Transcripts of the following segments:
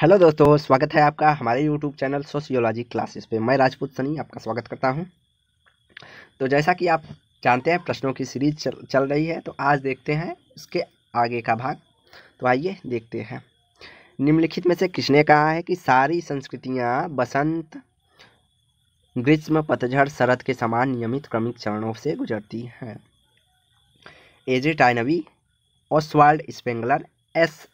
hello दोस्तों स्वागत है आपका हमारे यूट्यूब चैनल सोशियोलॉजी क्लासेस पे मैं राजपूत सनी आपका स्वागत करता हूं तो जैसा कि आप जानते हैं प्रश्नों की सीरीज चल चल रही है तो आज देखते हैं उसके आगे का भाग तो आइए देखते हैं निम्नलिखित में से किसने कहा है कि सारी संस्कृतियाँ बसंत ग्रीष्म पतझड़ शरद के समान नियमित क्रमिक चरणों से गुजरती हैं A J Toynbee Oswald Spengler S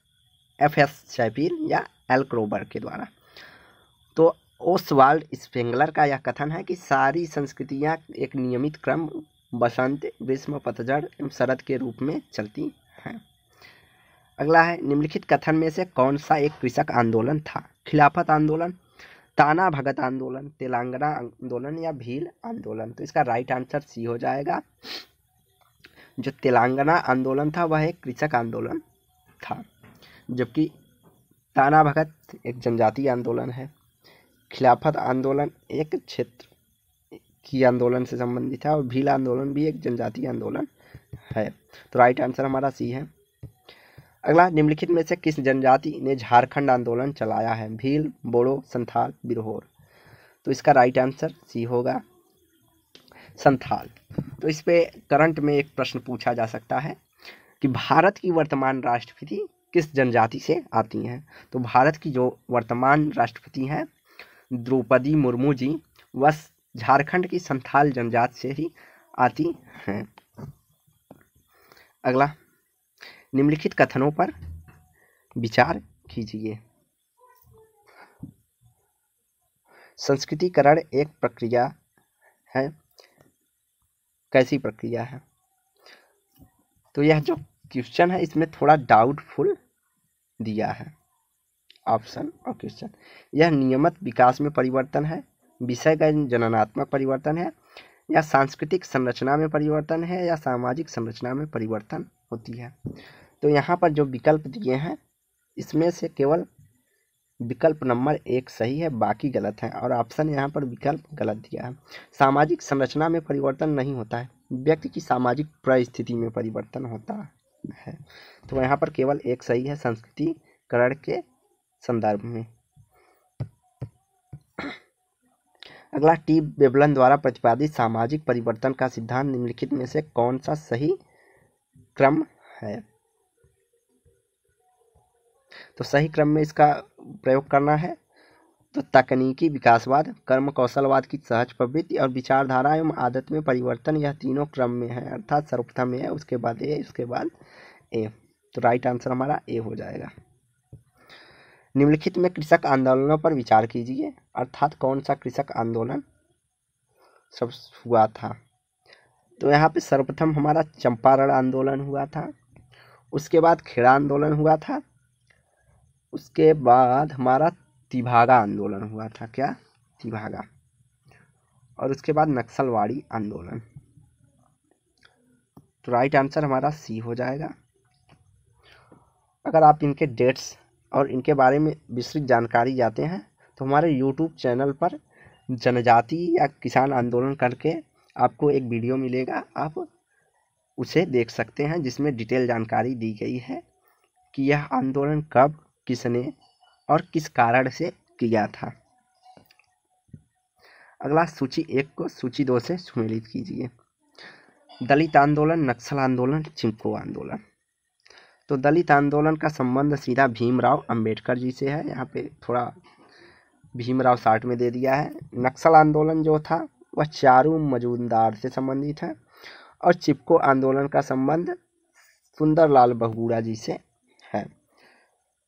F S शैफिन या एल क्रोबर के द्वारा तो ओस वाल्ड स्पेंगलर का यह कथन है कि सारी संस्कृतियाँ एक नियमित क्रम बसंत ग्रीष्म पतझड़ एवं शरद के रूप में चलती हैं अगला है निम्नलिखित कथन में से कौन सा एक कृषक आंदोलन था खिलाफत आंदोलन ताना भगत आंदोलन तेलंगाना आंदोलन या भील आंदोलन तो इसका राइट आंसर सी हो जाएगा जो तेलंगाना आंदोलन था वह एक कृषक आंदोलन था जबकि ताना भगत एक जनजातीय आंदोलन है खिलाफत आंदोलन एक क्षेत्र की आंदोलन से संबंधित है और भील आंदोलन भी एक जनजातीय आंदोलन है तो राइट आंसर हमारा सी है अगला निम्नलिखित में से किस जनजाति ने झारखंड आंदोलन चलाया है भील बोड़ो संथाल बिरहोर तो इसका राइट आंसर सी होगा संथाल तो इस पे करंट में एक प्रश्न पूछा जा सकता है कि भारत की वर्तमान राष्ट्रपति किस जनजाति से आती हैं तो भारत की जो वर्तमान राष्ट्रपति हैं द्रौपदी मुर्मू जी वह झारखंड की संथाल जनजाति से ही आती हैं अगला निम्नलिखित कथनों पर विचार कीजिए संस्कृतिकरण एक प्रक्रिया है कैसी प्रक्रिया है तो यह जो क्वेश्चन है इसमें थोड़ा डाउटफुल दिया है ऑप्शन और क्वेश्चन यह नियमित विकास में परिवर्तन है विषय का जननात्मक परिवर्तन है या सांस्कृतिक संरचना में परिवर्तन है या सामाजिक संरचना में परिवर्तन होती है तो यहाँ पर जो विकल्प दिए हैं इसमें से केवल विकल्प नंबर एक सही है बाकी गलत है और ऑप्शन यहाँ पर विकल्प गलत दिया है सामाजिक संरचना में परिवर्तन नहीं होता है व्यक्ति की सामाजिक परिस्थिति में परिवर्तन होता है है तो यहाँ पर केवल एक सही है संस्कृतिकरण के संदर्भ में अगला टी बेबलन द्वारा प्रतिपादित सामाजिक परिवर्तन का सिद्धांत निम्नलिखित में से कौन सा सही क्रम है तो सही क्रम में इसका प्रयोग करना है तो तकनीकी विकासवाद कर्म कौशलवाद की सहज प्रवृत्ति और विचारधारा एवं आदत में परिवर्तन यह तीनों क्रम में है अर्थात सर्वप्रथम ए उसके बाद ए उसके बाद ए तो राइट आंसर हमारा ए हो जाएगा निम्नलिखित में कृषक आंदोलनों पर विचार कीजिए अर्थात कौन सा कृषक आंदोलन सब हुआ था तो यहाँ पे सर्वप्रथम हमारा चंपारण आंदोलन हुआ था उसके बाद खेड़ा आंदोलन हुआ था उसके बाद हमारा तिभागा आंदोलन हुआ था क्या तिभागा और उसके बाद नक्सलवाड़ी आंदोलन तो राइट आंसर हमारा सी हो जाएगा अगर आप इनके डेट्स और इनके बारे में विस्तृत जानकारी जाते हैं तो हमारे यूट्यूब चैनल पर जनजाति या किसान आंदोलन करके आपको एक वीडियो मिलेगा आप उसे देख सकते हैं जिसमें डिटेल जानकारी दी गई है कि यह आंदोलन कब किसने और किस कारण से किया था अगला सूची एक को सूची दो से सुमेलित कीजिए दलित आंदोलन नक्सल आंदोलन चिमको आंदोलन तो दलित आंदोलन का संबंध सीधा भीमराव अंबेडकर जी से है यहाँ पे थोड़ा भीमराव साठ में दे दिया है नक्सल आंदोलन जो था वह चारू मजूमदार से संबंधित है और चिपको आंदोलन का संबंध सुंदरलाल बहुगुड़ा जी से है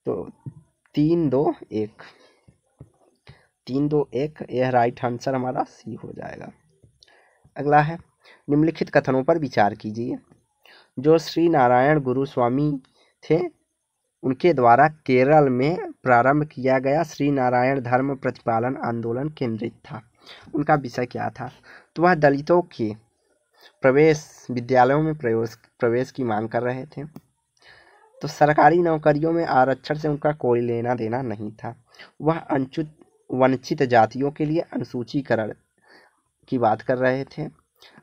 तो तीन दो एक तीन दो एक यह राइट आंसर हमारा सी हो जाएगा अगला है निम्नलिखित कथनों पर विचार कीजिए जो श्री नारायण गुरु स्वामी थे उनके द्वारा केरल में प्रारंभ किया गया श्री नारायण धर्म प्रतिपालन आंदोलन केंद्रित था उनका विषय क्या था तो वह दलितों के प्रवेश विद्यालयों में प्रवेश प्रवेश की मांग कर रहे थे तो सरकारी नौकरियों में आरक्षण से उनका कोई लेना देना नहीं था वह अनुचित वंचित जातियों के लिए अनुसूचीकरण की बात कर रहे थे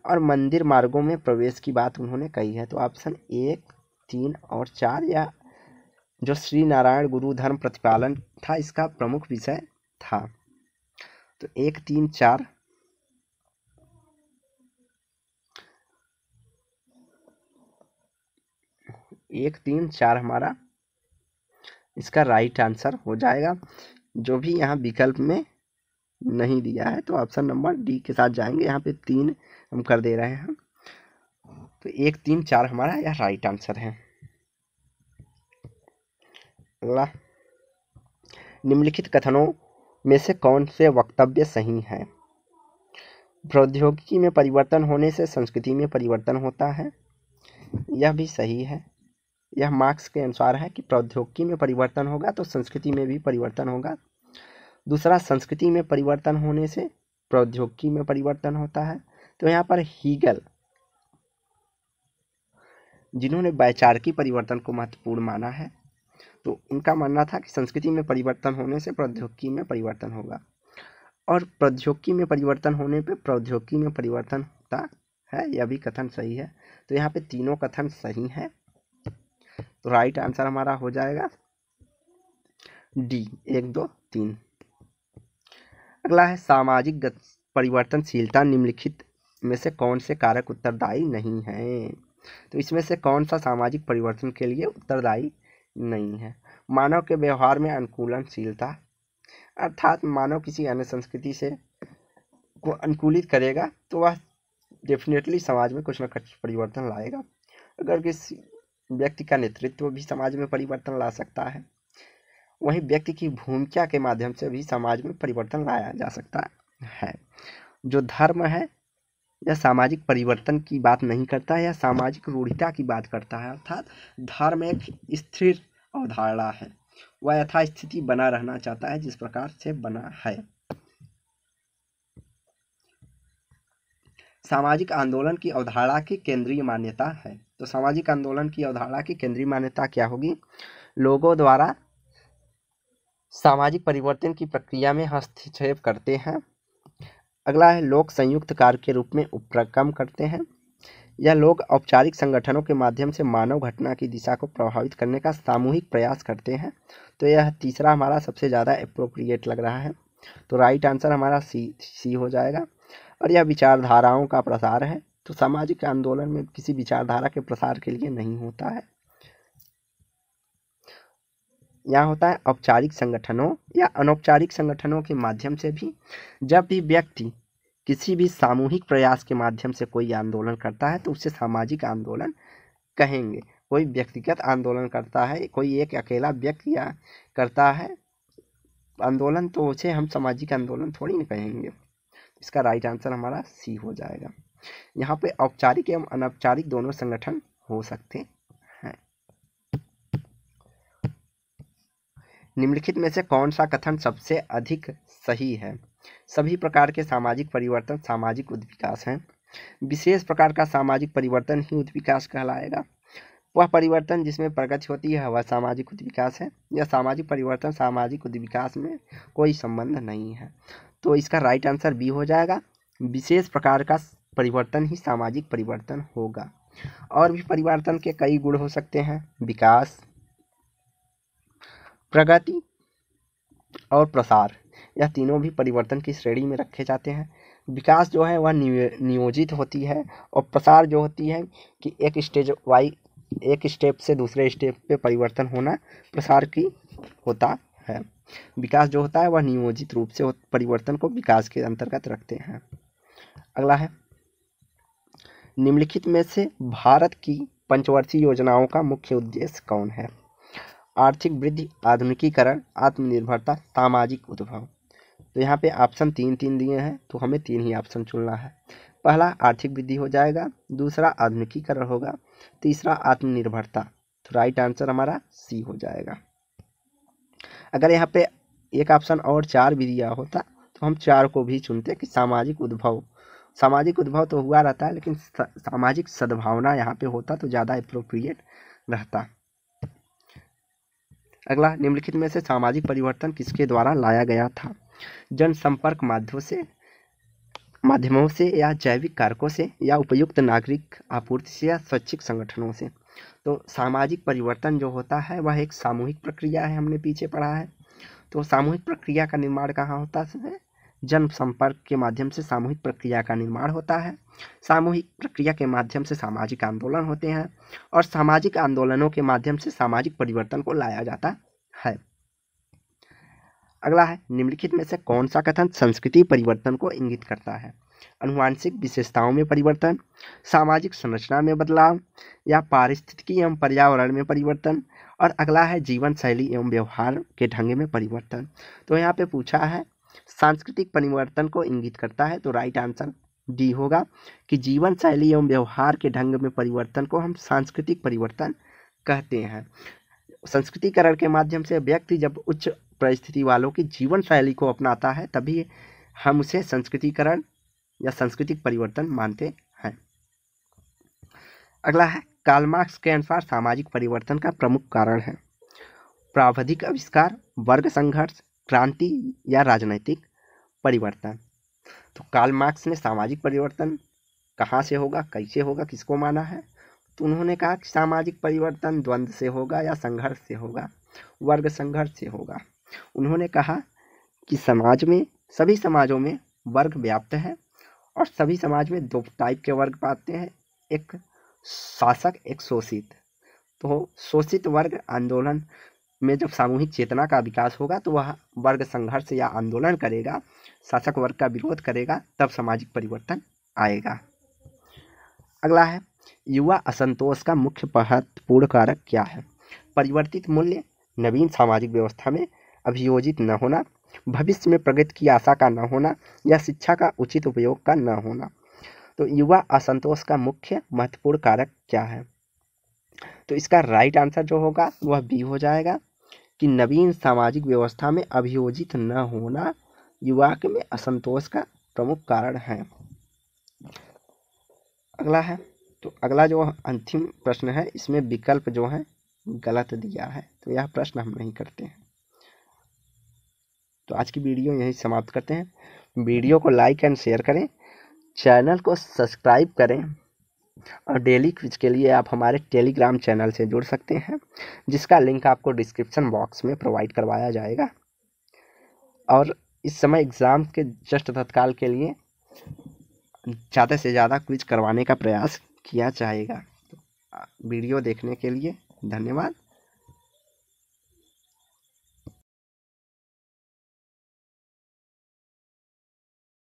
और मंदिर मार्गों में प्रवेश की बात उन्होंने कही है तो ऑप्शन एक तीन और चार या जो श्री नारायण गुरु धर्म प्रतिपालन था इसका प्रमुख विषय था तो एक तीन चार एक तीन चार हमारा इसका राइट आंसर हो जाएगा जो भी यहाँ विकल्प में नहीं दिया है तो ऑप्शन नंबर डी के साथ जाएंगे यहाँ पे तीन हम कर दे रहे हैं तो एक तीन चार हमारा यह राइट आंसर है अगला निम्नलिखित कथनों में से कौन से वक्तव्य सही हैं प्रौद्योगिकी में परिवर्तन होने से संस्कृति में परिवर्तन होता है यह भी सही है यह मार्क्स के अनुसार है कि प्रौद्योगिकी में परिवर्तन होगा तो संस्कृति में भी परिवर्तन होगा दूसरा संस्कृति में परिवर्तन होने से प्रौद्योगिकी में परिवर्तन होता है तो यहाँ पर हीगल जिन्होंने वैचारिकी परिवर्तन को महत्वपूर्ण माना है तो उनका मानना था कि संस्कृति में परिवर्तन होने से प्रौद्योगिकी में परिवर्तन होगा और प्रौद्योगिकी में परिवर्तन होने पर प्रौद्योगिकी में परिवर्तन होता है यह भी कथन सही है तो यहाँ पे तीनों कथन सही हैं तो राइट आंसर हमारा हो जाएगा डी एक दो तीन अगला है सामाजिक परिवर्तनशीलता निम्नलिखित में से कौन से कारक उत्तरदायी नहीं हैं तो इसमें से कौन सा सामाजिक परिवर्तन के लिए उत्तरदायी नहीं है मानव के व्यवहार में अनुकूलनशीलता अर्थात मानव किसी अन्य संस्कृति से को अनुकूलित करेगा तो वह डेफिनेटली समाज में कुछ ना कुछ परिवर्तन लाएगा अगर किसी व्यक्ति का नेतृत्व भी समाज में परिवर्तन ला सकता है वहीं व्यक्ति की भूमिका के माध्यम से भी समाज में परिवर्तन लाया जा सकता है जो धर्म है यह सामाजिक परिवर्तन की बात नहीं करता है यह सामाजिक रूढ़िता की बात करता है अर्थात धर्म एक स्थिर अवधारणा है वह यथास्थिति बना रहना चाहता है जिस प्रकार से बना है सामाजिक आंदोलन की अवधारणा की केंद्रीय मान्यता है तो सामाजिक आंदोलन की अवधारणा की केंद्रीय मान्यता क्या होगी लोगों द्वारा सामाजिक परिवर्तन की प्रक्रिया में हस्तक्षेप करते हैं अगला है लोग संयुक्त कार्य के रूप में उपक्रम करते हैं यह लोग औपचारिक संगठनों के माध्यम से मानव घटना की दिशा को प्रभावित करने का सामूहिक प्रयास करते हैं तो यह तीसरा हमारा सबसे ज़्यादा अप्रोप्रिएट लग रहा है तो राइट आंसर हमारा सी सी हो जाएगा और यह विचारधाराओं का प्रसार है तो सामाजिक आंदोलन में किसी विचारधारा के प्रसार के लिए नहीं होता है यहाँ होता है औपचारिक संगठनों या अनौपचारिक संगठनों के माध्यम से भी जब भी व्यक्ति किसी भी सामूहिक प्रयास के माध्यम से कोई आंदोलन करता है तो उसे सामाजिक आंदोलन कहेंगे कोई व्यक्तिगत आंदोलन करता है कोई एक अकेला व्यक्ति करता है आंदोलन तो उसे हम सामाजिक आंदोलन थोड़ी ना कहेंगे इसका राइट आंसर हमारा सी हो जाएगा यहाँ पे औपचारिक एवं अनौपचारिक दोनों संगठन हो सकते हैं निम्नलिखित में से कौन सा कथन सबसे अधिक सही है सभी प्रकार के सामाजिक परिवर्तन सामाजिक उद्विकास हैं विशेष प्रकार का सामाजिक परिवर्तन ही उद्विकास कहलाएगा वह परिवर्तन जिसमें प्रगति होती है वह सामाजिक उद्विकास है यह सामाजिक परिवर्तन सामाजिक उद्विकास में कोई संबंध नहीं है तो इसका राइट आंसर बी हो जाएगा विशेष प्रकार का परिवर्तन ही सामाजिक परिवर्तन होगा और भी परिवर्तन के कई गुण हो सकते हैं विकास प्रगति और प्रसार यह तीनों भी परिवर्तन की श्रेणी में रखे जाते हैं विकास जो है वह नियोजित होती है और प्रसार जो होती है कि एक स्टेज वाई एक स्टेप से दूसरे स्टेप पे परिवर्तन होना प्रसार की होता है विकास जो होता है वह नियोजित रूप से परिवर्तन को विकास के अंतर्गत रखते हैं अगला है निम्नलिखित में से भारत की पंचवर्षीय योजनाओं का मुख्य उद्देश्य कौन है आर्थिक वृद्धि आधुनिकीकरण आत्मनिर्भरता सामाजिक उद्भव तो यहाँ पे ऑप्शन तीन तीन दिए हैं तो हमें तीन ही ऑप्शन चुनना है पहला आर्थिक वृद्धि हो जाएगा दूसरा आधुनिकीकरण होगा तीसरा आत्मनिर्भरता तो राइट आंसर हमारा सी हो जाएगा अगर यहाँ पे एक ऑप्शन और चार भी दिया होता तो हम चार को भी चुनते कि सामाजिक उद्भव सामाजिक उद्भव तो हुआ रहता है लेकिन सामाजिक सद्भावना यहाँ पे होता तो ज़्यादा अप्रोप्रिएट रहता अगला निम्नलिखित में से सामाजिक परिवर्तन किसके द्वारा लाया गया था जनसंपर्क माध्यम से माध्यमों से या जैविक कारकों से या उपयुक्त नागरिक आपूर्ति से या स्वैच्छिक संगठनों से तो सामाजिक परिवर्तन जो होता है वह एक सामूहिक प्रक्रिया है हमने पीछे पढ़ा है तो सामूहिक प्रक्रिया का निर्माण कहाँ होता है जनसंपर्क के माध्यम से सामूहिक प्रक्रिया का निर्माण होता है सामूहिक प्रक्रिया के माध्यम से सामाजिक आंदोलन होते हैं और सामाजिक आंदोलनों के माध्यम से सामाजिक परिवर्तन को लाया जाता है अगला है निम्नलिखित में से कौन सा कथन संस्कृति परिवर्तन को इंगित करता है अनुवांशिक विशेषताओं में परिवर्तन सामाजिक संरचना में बदलाव या पारिस्थितिकी एवं पर्यावरण में परिवर्तन और अगला है जीवन शैली एवं व्यवहार के ढंग में परिवर्तन तो यहाँ पे पूछा है सांस्कृतिक परिवर्तन को इंगित करता है तो राइट आंसर डी होगा कि जीवन शैली एवं व्यवहार के ढंग में परिवर्तन को हम सांस्कृतिक परिवर्तन कहते हैं संस्कृतिकरण के माध्यम से व्यक्ति जब उच्च परिस्थिति वालों की जीवन शैली को अपनाता है तभी हम उसे संस्कृतिकरण या सांस्कृतिक परिवर्तन मानते हैं अगला है कालमार्क्स के अनुसार सामाजिक परिवर्तन का प्रमुख कारण है प्रावधिक आविष्कार वर्ग संघर्ष क्रांति या राजनैतिक परिवर्तन तो कार्ल मार्क्स ने सामाजिक परिवर्तन कहाँ से होगा कैसे होगा किसको माना है तो उन्होंने कहा कि सामाजिक परिवर्तन द्वंद्व से होगा या संघर्ष से होगा वर्ग संघर्ष से होगा उन्होंने कहा कि समाज में सभी समाजों में वर्ग व्याप्त है और सभी समाज में दो टाइप के वर्ग पाते हैं एक शासक एक शोषित तो शोषित वर्ग आंदोलन में जब सामूहिक चेतना का विकास होगा तो वह वर्ग संघर्ष या आंदोलन करेगा शासक वर्ग का विरोध करेगा तब सामाजिक परिवर्तन आएगा अगला है युवा असंतोष का मुख्य महत्वपूर्ण कारक क्या है परिवर्तित मूल्य नवीन सामाजिक व्यवस्था में अभियोजित न होना भविष्य में प्रगति की आशा का न होना या शिक्षा का उचित उपयोग का न होना तो युवा असंतोष का मुख्य महत्वपूर्ण कारक क्या है तो इसका राइट आंसर जो होगा वह बी हो जाएगा कि नवीन सामाजिक व्यवस्था में अभियोजित न होना युवा के में असंतोष का प्रमुख कारण है अगला है तो अगला जो अंतिम प्रश्न है इसमें विकल्प जो है गलत दिया है तो यह प्रश्न हम नहीं करते हैं तो आज की वीडियो यही समाप्त करते हैं वीडियो को लाइक एंड शेयर करें चैनल को सब्सक्राइब करें और डेली क्विज के लिए आप हमारे टेलीग्राम चैनल से जुड़ सकते हैं जिसका लिंक आपको डिस्क्रिप्शन बॉक्स में प्रोवाइड करवाया जाएगा और इस समय एग्ज़ाम के जस्ट तत्काल के लिए ज़्यादा से ज़्यादा क्विज करवाने का प्रयास किया जाएगा वीडियो तो, देखने के लिए धन्यवाद